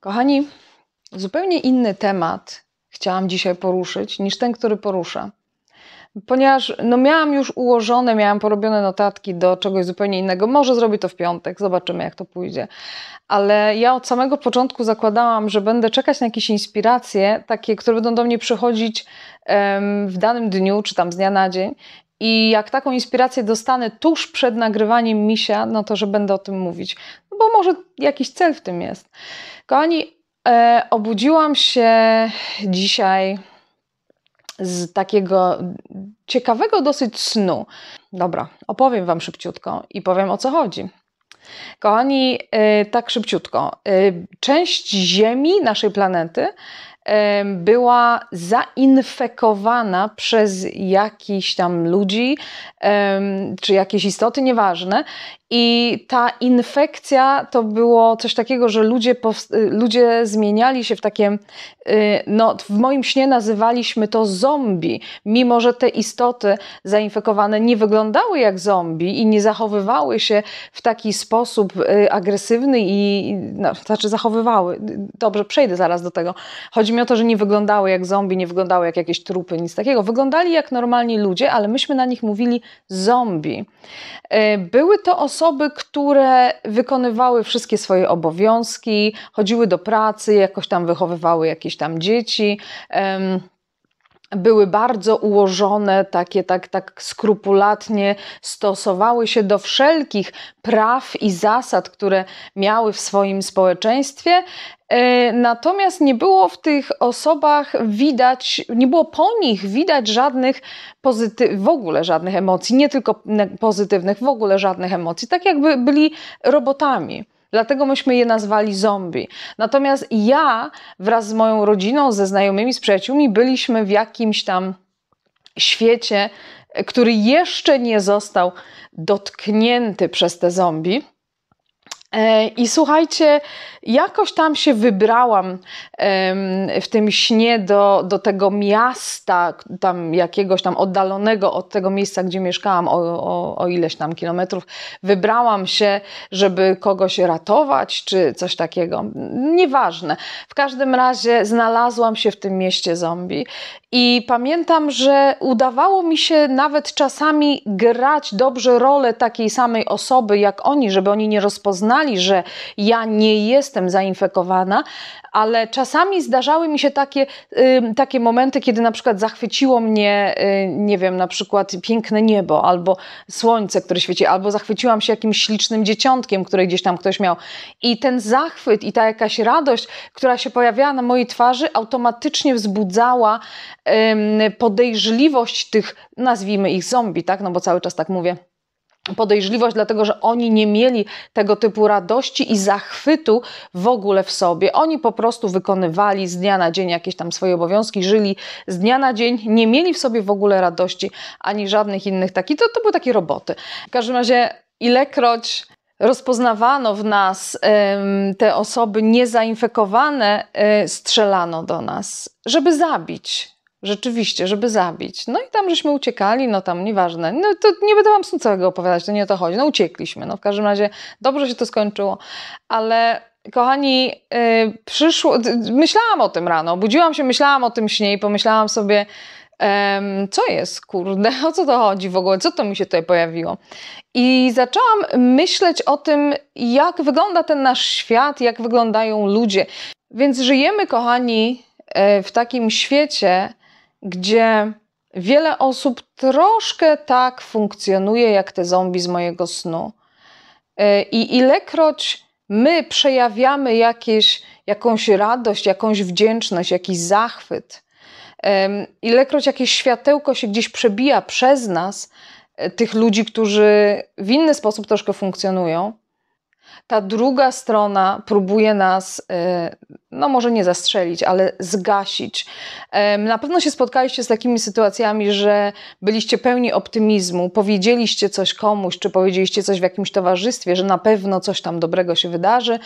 Kochani, zupełnie inny temat chciałam dzisiaj poruszyć niż ten, który poruszę. Ponieważ no, miałam już ułożone, miałam porobione notatki do czegoś zupełnie innego. Może zrobię to w piątek, zobaczymy jak to pójdzie. Ale ja od samego początku zakładałam, że będę czekać na jakieś inspiracje, takie, które będą do mnie przychodzić um, w danym dniu, czy tam z dnia na dzień. I jak taką inspirację dostanę tuż przed nagrywaniem misia, no to że będę o tym mówić. No bo może jakiś cel w tym jest. Kochani, e, obudziłam się dzisiaj z takiego ciekawego dosyć snu. Dobra, opowiem Wam szybciutko i powiem o co chodzi. Kochani, e, tak szybciutko. E, część Ziemi, naszej planety, była zainfekowana przez jakiś tam ludzi czy jakieś istoty, nieważne, i ta infekcja to było coś takiego, że ludzie, y, ludzie zmieniali się w takie, y, no w moim śnie nazywaliśmy to zombie, mimo że te istoty zainfekowane nie wyglądały jak zombie i nie zachowywały się w taki sposób y, agresywny i, no, znaczy zachowywały, dobrze, przejdę zaraz do tego. Chodzi mi o to, że nie wyglądały jak zombie, nie wyglądały jak jakieś trupy, nic takiego. Wyglądali jak normalni ludzie, ale myśmy na nich mówili zombie. Były to osoby, osoby, które wykonywały wszystkie swoje obowiązki, chodziły do pracy, jakoś tam wychowywały jakieś tam dzieci. Um, były bardzo ułożone, takie tak, tak skrupulatnie stosowały się do wszelkich praw i zasad, które miały w swoim społeczeństwie. E, natomiast nie było w tych osobach widać, nie było po nich widać żadnych pozytywnych, w ogóle żadnych emocji, nie tylko pozytywnych, w ogóle żadnych emocji, tak jakby byli robotami. Dlatego myśmy je nazwali zombie. Natomiast ja wraz z moją rodziną, ze znajomymi, z przyjaciółmi byliśmy w jakimś tam świecie, który jeszcze nie został dotknięty przez te zombie. E, I słuchajcie, jakoś tam się wybrałam w tym śnie do, do tego miasta, tam jakiegoś tam oddalonego od tego miejsca, gdzie mieszkałam, o, o, o ileś tam kilometrów. Wybrałam się, żeby kogoś ratować, czy coś takiego. Nieważne. W każdym razie znalazłam się w tym mieście zombie i pamiętam, że udawało mi się nawet czasami grać dobrze rolę takiej samej osoby jak oni, żeby oni nie rozpoznali że ja nie jestem zainfekowana, ale czasami zdarzały mi się takie, y, takie momenty, kiedy na przykład zachwyciło mnie, y, nie wiem, na przykład piękne niebo albo słońce, które świeci, albo zachwyciłam się jakimś ślicznym dzieciątkiem, które gdzieś tam ktoś miał. I ten zachwyt i ta jakaś radość, która się pojawiała na mojej twarzy, automatycznie wzbudzała y, podejrzliwość tych, nazwijmy ich zombie, tak? No bo cały czas tak mówię podejrzliwość, dlatego że oni nie mieli tego typu radości i zachwytu w ogóle w sobie. Oni po prostu wykonywali z dnia na dzień jakieś tam swoje obowiązki, żyli z dnia na dzień, nie mieli w sobie w ogóle radości ani żadnych innych takich. To, to były takie roboty. W każdym razie, ilekroć rozpoznawano w nas ym, te osoby niezainfekowane, y, strzelano do nas, żeby zabić rzeczywiście, żeby zabić. No i tam żeśmy uciekali, no tam nieważne. No to nie będę wam snu całego opowiadać, to nie o to chodzi. No uciekliśmy, no w każdym razie dobrze się to skończyło. Ale kochani, yy, przyszło, myślałam o tym rano, budziłam się, myślałam o tym śnie i pomyślałam sobie, co jest, kurde, o co to chodzi w ogóle, co to mi się tutaj pojawiło. I zaczęłam myśleć o tym, jak wygląda ten nasz świat, jak wyglądają ludzie. Więc żyjemy, kochani, e, w takim świecie, gdzie wiele osób troszkę tak funkcjonuje jak te zombie z mojego snu. E, I ilekroć my przejawiamy jakieś, jakąś radość, jakąś wdzięczność, jakiś zachwyt, ilekroć jakieś światełko się gdzieś przebija przez nas, e, tych ludzi, którzy w inny sposób troszkę funkcjonują, ta druga strona próbuje nas, y, no może nie zastrzelić, ale zgasić. Na pewno się spotkaliście z takimi sytuacjami, że byliście pełni optymizmu, powiedzieliście coś komuś, czy powiedzieliście coś w jakimś towarzystwie, że na pewno coś tam dobrego się wydarzy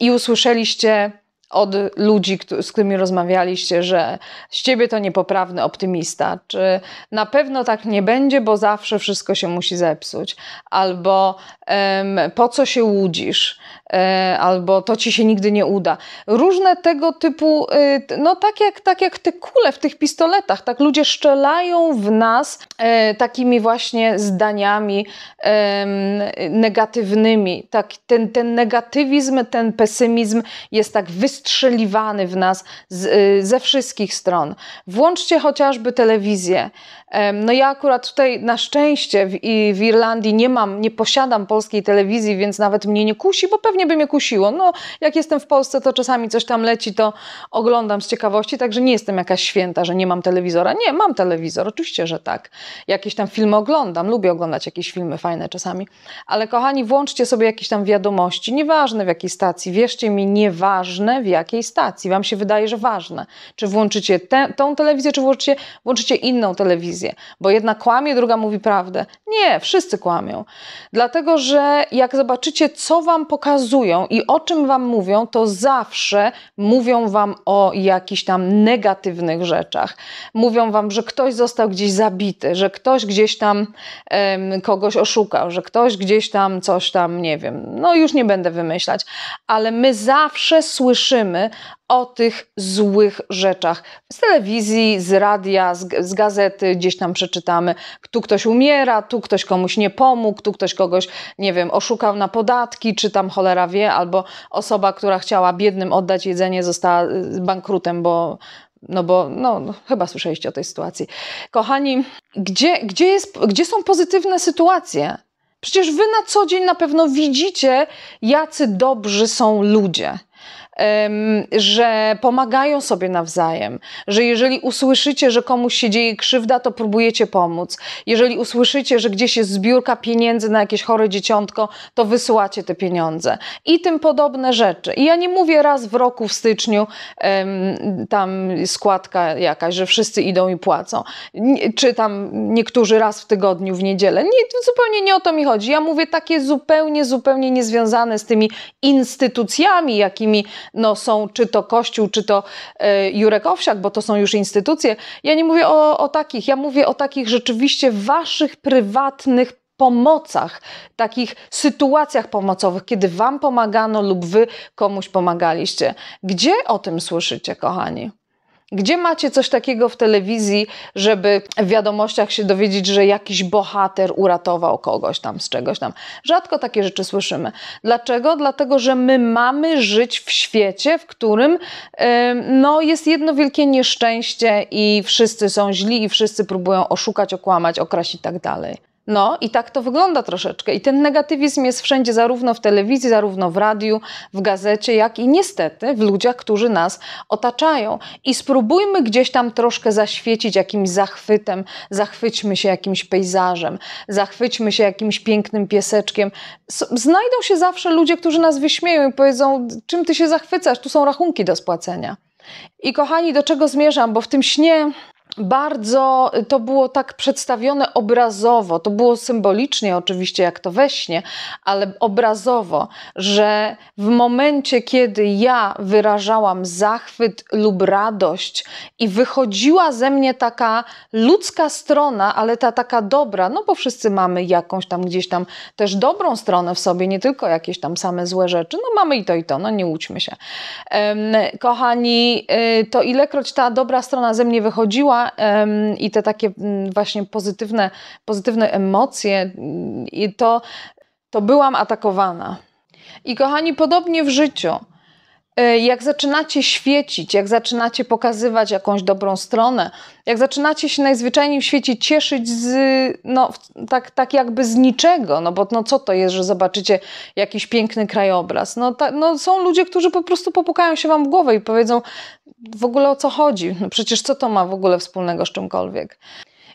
i usłyszeliście od ludzi, z którymi rozmawialiście, że z ciebie to niepoprawny optymista, czy na pewno tak nie będzie, bo zawsze wszystko się musi zepsuć, albo um, po co się łudzisz, E, albo to ci się nigdy nie uda. Różne tego typu, e, no tak jak, tak jak te kule w tych pistoletach, tak ludzie szczelają w nas e, takimi właśnie zdaniami negatywnymi. Tak, ten, ten negatywizm, ten pesymizm jest tak wystrzeliwany w nas z, ze wszystkich stron. Włączcie chociażby telewizję. No ja akurat tutaj na szczęście w, w Irlandii nie mam, nie posiadam polskiej telewizji, więc nawet mnie nie kusi, bo pewnie Szczególnie by mnie kusiło. No, jak jestem w Polsce, to czasami coś tam leci, to oglądam z ciekawości, także nie jestem jakaś święta, że nie mam telewizora. Nie, mam telewizor, oczywiście, że tak. Jakieś tam filmy oglądam, lubię oglądać jakieś filmy fajne czasami. Ale kochani, włączcie sobie jakieś tam wiadomości, nieważne w jakiej stacji. Wierzcie mi, nieważne w jakiej stacji. Wam się wydaje, że ważne. Czy włączycie tę tą telewizję, czy włączycie, włączycie inną telewizję. Bo jedna kłamie, druga mówi prawdę. Nie, wszyscy kłamią. Dlatego, że jak zobaczycie, co Wam pokazuje, i o czym wam mówią, to zawsze mówią wam o jakichś tam negatywnych rzeczach. Mówią wam, że ktoś został gdzieś zabity, że ktoś gdzieś tam um, kogoś oszukał, że ktoś gdzieś tam coś tam, nie wiem, no już nie będę wymyślać, ale my zawsze słyszymy o tych złych rzeczach. Z telewizji, z radia, z, z, gazety gdzieś tam przeczytamy, tu ktoś umiera, tu ktoś komuś nie pomógł, tu ktoś kogoś, nie wiem, oszukał na podatki, czy tam cholera wie, albo osoba, która chciała biednym oddać jedzenie, została y, bankrutem, bo, no bo no, no, chyba słyszeliście o tej sytuacji. Kochani, gdzie, gdzie, jest, gdzie są pozytywne sytuacje? Przecież wy na co dzień na pewno widzicie, jacy dobrzy są ludzie że pomagają sobie nawzajem, że jeżeli usłyszycie, że komuś się dzieje krzywda, to próbujecie pomóc. Jeżeli usłyszycie, że gdzieś jest zbiórka pieniędzy na jakieś chore dzieciątko, to wysyłacie te pieniądze i tym podobne rzeczy. I ja nie mówię raz w roku w styczniu tam składka jakaś, że wszyscy idą i płacą, czy tam niektórzy raz w tygodniu w niedzielę. Nie, zupełnie nie o to mi chodzi. Ja mówię takie zupełnie, zupełnie niezwiązane z tymi instytucjami, jakimi no, są czy to Kościół, czy to e, Jurek Owsiak, bo to są już instytucje. Ja nie mówię o, o takich, ja mówię o takich rzeczywiście waszych prywatnych pomocach, takich sytuacjach pomocowych, kiedy wam pomagano lub wy komuś pomagaliście. Gdzie o tym słyszycie, kochani? Gdzie macie coś takiego w telewizji, żeby w wiadomościach się dowiedzieć, że jakiś bohater uratował kogoś tam z czegoś tam? Rzadko takie rzeczy słyszymy. Dlaczego? Dlatego, że my mamy żyć w świecie, w którym yy, no, jest jedno wielkie nieszczęście i wszyscy są źli i wszyscy próbują oszukać, okłamać, okraść i tak dalej. No i tak to wygląda troszeczkę. I ten negatywizm jest wszędzie, zarówno w telewizji, zarówno w radiu, w gazecie, jak i niestety w ludziach, którzy nas otaczają. I spróbujmy gdzieś tam troszkę zaświecić jakimś zachwytem, zachwyćmy się jakimś pejzażem, zachwyćmy się jakimś pięknym pieseczkiem. Znajdą się zawsze ludzie, którzy nas wyśmieją i powiedzą, czym ty się zachwycasz, tu są rachunki do spłacenia. I kochani, do czego zmierzam, bo w tym śnie bardzo to było tak przedstawione obrazowo, to było symbolicznie oczywiście, jak to we śnie, ale obrazowo, że w momencie, kiedy ja wyrażałam zachwyt lub radość i wychodziła ze mnie taka ludzka strona, ale ta taka dobra, no bo wszyscy mamy jakąś tam gdzieś tam też dobrą stronę w sobie, nie tylko jakieś tam same złe rzeczy, no mamy i to i to, no nie łudźmy się. Kochani, y, to ilekroć ta dobra strona ze mnie wychodziła, i te takie mm, właśnie pozytywne, pozytywne emocje, mm, to, to byłam atakowana. I kochani, podobnie w życiu. E, jak zaczynacie świecić, jak zaczynacie pokazywać jakąś dobrą stronę, jak zaczynacie się najzwyczajniej w świecie cieszyć z, no, tak, tak jakby z niczego, no bo no, co to jest, że zobaczycie jakiś piękny krajobraz? No, ta, no, są ludzie, którzy po prostu popukają się wam w głowę i powiedzą w ogóle o co chodzi, no, przecież co to ma w ogóle wspólnego z czymkolwiek.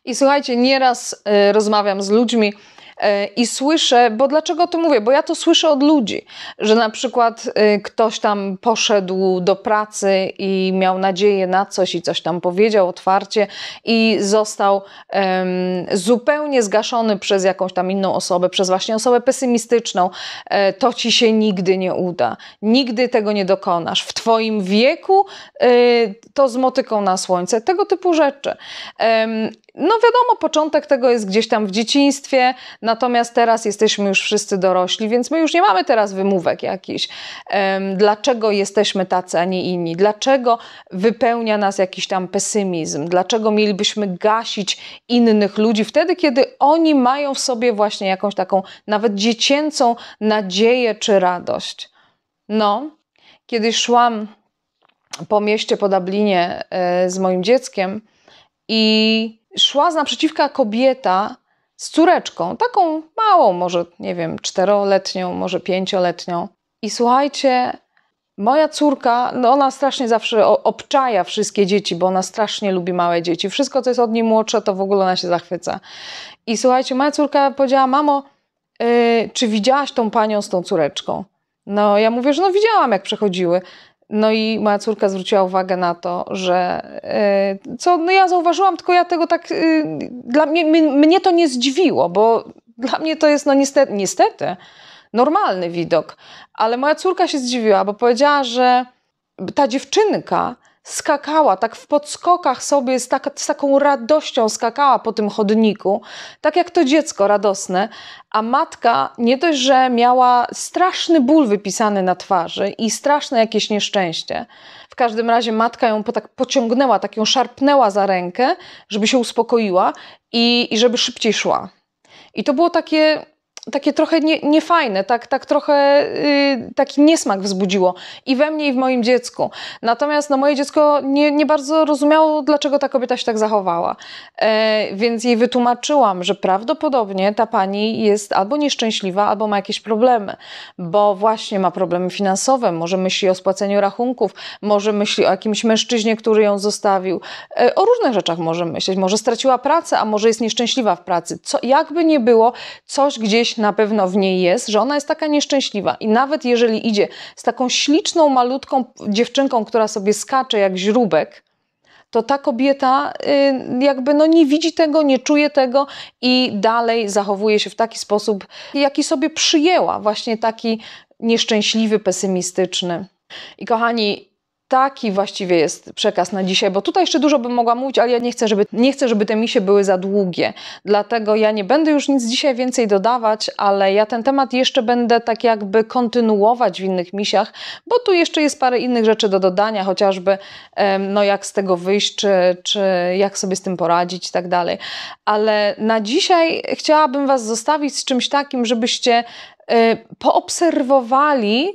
I słuchajcie, nieraz y, rozmawiam z ludźmi, E, i słyszę, bo dlaczego to mówię? Bo ja to słyszę od ludzi, że na przykład y, ktoś tam poszedł do pracy i miał nadzieję na coś i coś tam powiedział otwarcie i został um, zupełnie zgaszony przez jakąś tam inną osobę, przez właśnie osobę pesymistyczną. E, to ci się nigdy nie uda, nigdy tego nie dokonasz. W twoim wieku y, to z motyką na słońce, tego typu rzeczy. no wiadomo, początek tego jest gdzieś tam w dzieciństwie, Natomiast teraz jesteśmy już wszyscy dorośli, więc my już nie mamy teraz wymówek jakichś. Dlaczego jesteśmy tacy, a nie inni? Dlaczego wypełnia nas jakiś tam pesymizm? Dlaczego mielibyśmy gasić innych ludzi wtedy, kiedy oni mają w sobie właśnie jakąś taką nawet dziecięcą nadzieję czy radość? No, kiedyś szłam po mieście, po Dublinie e, z moim dzieckiem i szła naprzeciwka kobieta, z córeczką, taką małą, może nie wiem, czteroletnią, może pięcioletnią. I słuchajcie, moja córka, no ona strasznie zawsze obczaja wszystkie dzieci, bo ona strasznie lubi małe dzieci. Wszystko, co jest od niej młodsze, to w ogóle ona się zachwyca. I słuchajcie, moja córka powiedziała, mamo, yy, czy widziałaś tą panią z tą córeczką? No ja mówię, że no widziałam, jak przechodziły. No i moja córka zwróciła uwagę na to, że e, co no ja zauważyłam, tylko ja tego tak e, dla mnie, mnie to nie zdziwiło, bo dla mnie to jest no niestety, niestety normalny widok. Ale moja córka się zdziwiła, bo powiedziała, że ta dziewczynka skakała, tak w podskokach sobie z, tak, z taką radością skakała po tym chodniku, tak jak to dziecko radosne, a matka nie dość, że miała straszny ból wypisany na twarzy i straszne jakieś nieszczęście. W każdym razie matka ją tak pociągnęła, tak ją szarpnęła za rękę, żeby się uspokoiła i, i żeby szybciej szła. I to było takie takie trochę nie, niefajne, tak, tak trochę yy, taki niesmak wzbudziło i we mnie, i w moim dziecku. Natomiast no, moje dziecko nie, nie bardzo rozumiało, dlaczego ta kobieta się tak zachowała. E, więc jej wytłumaczyłam, że prawdopodobnie ta pani jest albo nieszczęśliwa, albo ma jakieś problemy, bo właśnie ma problemy finansowe, może myśli o spłaceniu rachunków, może myśli o jakimś mężczyźnie, który ją zostawił. E, o różnych rzeczach może myśleć, może straciła pracę, a może jest nieszczęśliwa w pracy. Co, jakby nie było, coś gdzieś na pewno w niej jest, że ona jest taka nieszczęśliwa. I nawet jeżeli idzie z taką śliczną, malutką dziewczynką, która sobie skacze jak źróbek, to ta kobieta y, jakby no nie widzi tego, nie czuje tego i dalej zachowuje się w taki sposób, jaki sobie przyjęła, właśnie taki nieszczęśliwy, pesymistyczny. I kochani, taki właściwie jest przekaz na dzisiaj, bo tutaj jeszcze dużo bym mogła mówić, ale ja nie chcę, żeby, nie chcę, żeby te misie były za długie. Dlatego ja nie będę już nic dzisiaj więcej dodawać, ale ja ten temat jeszcze będę tak jakby kontynuować w innych misiach, bo tu jeszcze jest parę innych rzeczy do dodania, chociażby no jak z tego wyjść, czy, czy jak sobie z tym poradzić i tak dalej. Ale na dzisiaj chciałabym Was zostawić z czymś takim, żebyście y, poobserwowali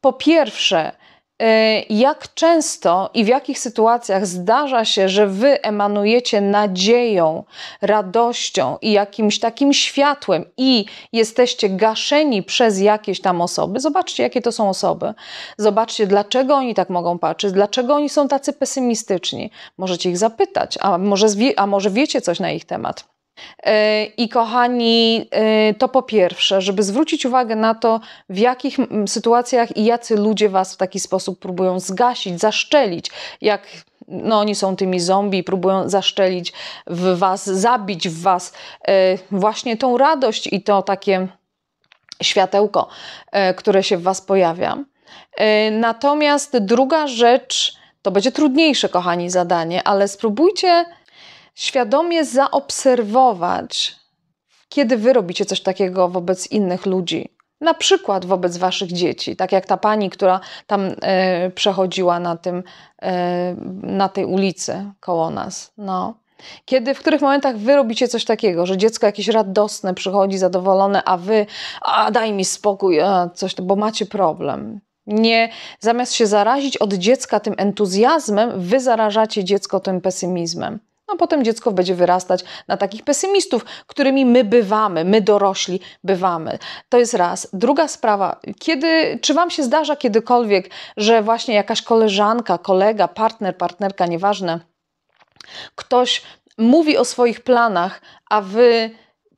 po pierwsze, Y, jak często i w jakich sytuacjach zdarza się, że wy emanujecie nadzieją, radością i jakimś takim światłem i jesteście gaszeni przez jakieś tam osoby. Zobaczcie, jakie to są osoby. Zobaczcie, dlaczego oni tak mogą patrzeć, dlaczego oni są tacy pesymistyczni. Możecie ich zapytać, a może, a może wiecie coś na ich temat. E, I kochani, e, to po pierwsze, żeby zwrócić uwagę na to, w jakich sytuacjach i jacy ludzie was w taki sposób próbują zgasić, zaszczelić, jak no, oni są tymi zombie, próbują zaszczelić w was, zabić w was e, właśnie tą radość i to takie światełko, które się w was pojawia. Natomiast druga rzecz, to będzie trudniejsze, kochani, zadanie, ale spróbujcie świadomie zaobserwować, kiedy wy robicie coś takiego wobec innych ludzi. Na przykład wobec waszych dzieci, tak jak ta pani, która tam e, przechodziła na, tym, e, na tej ulicy koło nas. No. Kiedy, w których momentach wy robicie coś takiego, że dziecko jakieś radosne przychodzi, zadowolone, a wy, a daj mi spokój, a, coś, bo macie problem. Nie, zamiast się zarazić od dziecka tym entuzjazmem, wy zarażacie dziecko tym pesymizmem a no, potem dziecko będzie wyrastać na takich pesymistów, którymi my bywamy, my dorośli bywamy. To jest raz. Druga sprawa, kiedy, czy Wam się zdarza kiedykolwiek, że właśnie jakaś koleżanka, kolega, partner, partnerka, nieważne, ktoś mówi o swoich planach, a Wy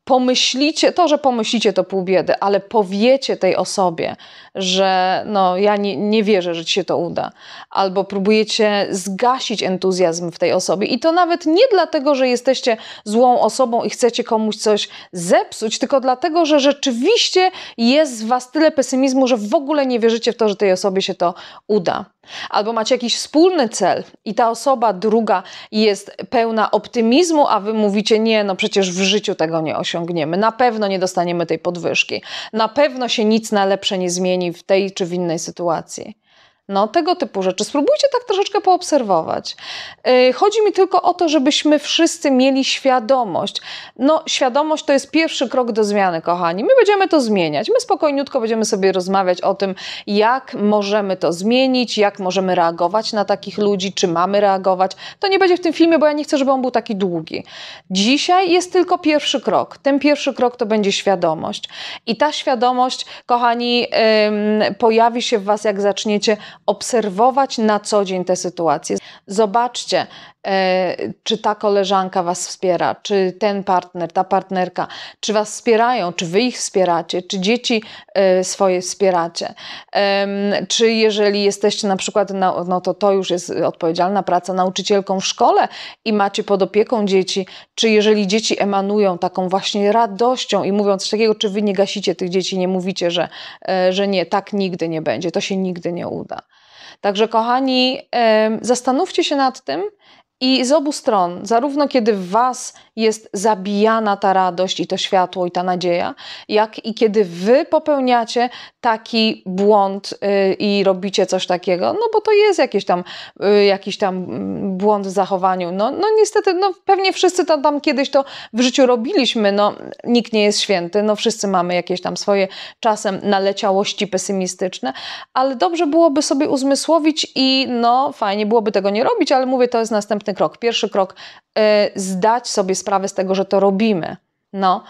pomyślicie, to, że pomyślicie to pół biedy, ale powiecie tej osobie, że no, ja nie, nie wierzę, że ci się to uda, albo próbujecie zgasić entuzjazm w tej osobie i to nawet nie dlatego, że jesteście złą osobą i chcecie komuś coś zepsuć, tylko dlatego, że rzeczywiście jest w was tyle pesymizmu, że w ogóle nie wierzycie w to, że tej osobie się to uda albo macie jakiś wspólny cel i ta osoba druga jest pełna optymizmu, a wy mówicie: Nie, no przecież w życiu tego nie osiągniemy, na pewno nie dostaniemy tej podwyżki, na pewno się nic na lepsze nie zmieni w tej czy w innej sytuacji. No, tego typu rzeczy. Spróbujcie tak troszeczkę poobserwować. Y, chodzi mi tylko o to, żebyśmy wszyscy mieli świadomość. No, świadomość to jest pierwszy krok do zmiany, kochani. My będziemy to zmieniać. My spokojniutko będziemy sobie rozmawiać o tym, jak możemy to zmienić, jak możemy reagować na takich ludzi, czy mamy reagować. To nie będzie w tym filmie, bo ja nie chcę, żeby on był taki długi. Dzisiaj jest tylko pierwszy krok. Ten pierwszy krok to będzie świadomość. I ta świadomość, kochani, pojawi się w Was, jak zaczniecie obserwować na co dzień te sytuacje. Zobaczcie, E, czy ta koleżanka Was wspiera, czy ten partner, ta partnerka, czy Was wspierają, czy Wy ich wspieracie, czy dzieci e, swoje wspieracie. Czy jeżeli jesteście na przykład, no to to już jest odpowiedzialna praca, nauczycielką w szkole i macie pod opieką dzieci, czy jeżeli dzieci emanują taką właśnie radością i mówią coś takiego, czy Wy nie gasicie tych dzieci, nie mówicie, że, e, że nie, tak nigdy nie będzie, to się nigdy nie uda. Także kochani, zastanówcie się nad tym, i z obu stron, zarówno kiedy w Was jest zabijana ta radość i to światło i ta nadzieja, jak i kiedy Wy popełniacie taki błąd y, i robicie coś takiego, no bo to jest y, jakiś tam, jakiś tam mm, błąd w zachowaniu. No, no niestety, no pewnie wszyscy tam, tam kiedyś to w życiu robiliśmy, no nikt nie jest święty, no wszyscy mamy jakieś tam swoje czasem naleciałości pesymistyczne, ale dobrze byłoby sobie uzmysłowić i no fajnie byłoby tego nie robić, ale mówię, to jest następny krok, pierwszy krok, y, zdać sobie sprawę z tego, że to robimy. No.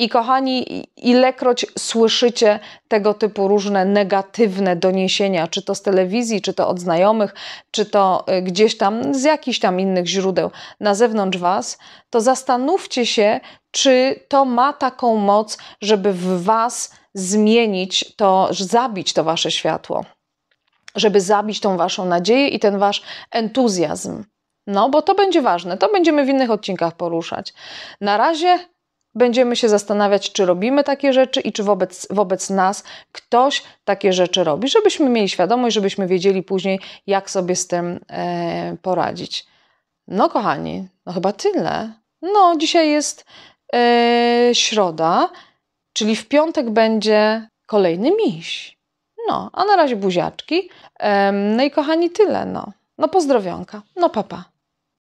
I kochani, ilekroć słyszycie tego typu różne negatywne doniesienia, czy to z telewizji, czy to od znajomych, czy to y, gdzieś tam z jakichś tam innych źródeł na zewnątrz Was, to zastanówcie się, czy to ma taką moc, żeby w Was zmienić to, zabić to Wasze światło, żeby zabić tą Waszą nadzieję i ten Wasz entuzjazm. No, bo to będzie ważne. To będziemy w innych odcinkach poruszać. Na razie będziemy się zastanawiać, czy robimy takie rzeczy i czy wobec, wobec nas ktoś takie rzeczy robi, żebyśmy mieli świadomość, żebyśmy wiedzieli później, jak sobie z tym e, poradzić. No, kochani, no chyba tyle. No, dzisiaj jest e, środa, czyli w piątek będzie kolejny miś. No, a na razie buziaczki. E, no i kochani, tyle. No, no pozdrowionka. No, papa. Pa.